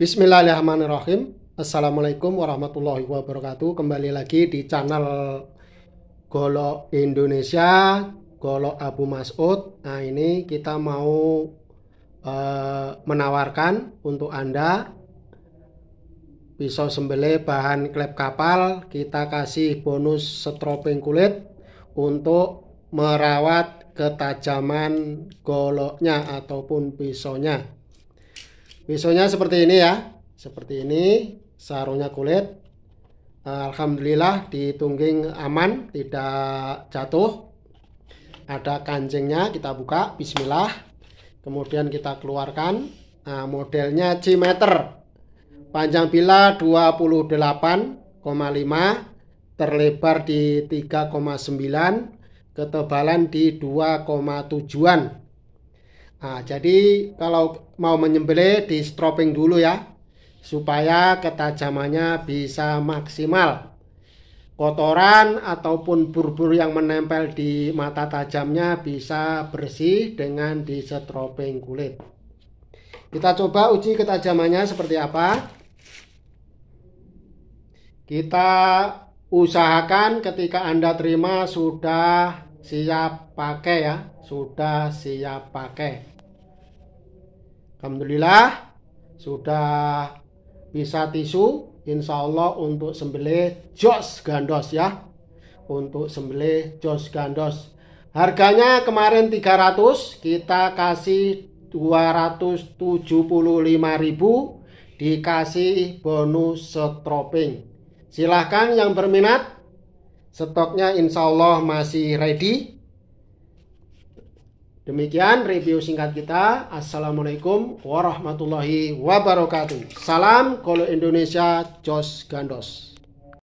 Bismillahirrahmanirrahim. Assalamualaikum warahmatullahi wabarakatuh. Kembali lagi di channel Golok Indonesia, Golok Abu Mas'ud. Nah, ini kita mau uh, menawarkan untuk Anda pisau sembelih bahan klep kapal. Kita kasih bonus stropping kulit untuk merawat ketajaman goloknya ataupun pisaunya. Pisaunya seperti ini ya. Seperti ini, sarungnya kulit. Alhamdulillah ditungging aman, tidak jatuh. Ada kancingnya, kita buka, bismillah. Kemudian kita keluarkan. Nah, modelnya C-meter. Panjang bila 28,5, terlebar di 3,9, ketebalan di 2,7-an. Nah, jadi kalau mau menyembelih di stropping dulu ya, supaya ketajamannya bisa maksimal. Kotoran ataupun bur-bur yang menempel di mata tajamnya bisa bersih dengan di stropping kulit. Kita coba uji ketajamannya seperti apa. Kita usahakan ketika Anda terima sudah siap pakai ya sudah siap pakai Alhamdulillah sudah bisa tisu Insya Allah untuk sembelih jos gandos ya untuk sembelih jos gandos harganya kemarin 300 kita kasih 275.000 dikasih bonus stropping silahkan yang berminat Stoknya insya Allah masih ready. Demikian review singkat kita. Assalamualaikum warahmatullahi wabarakatuh. Salam kalau Indonesia, Jos Gandos.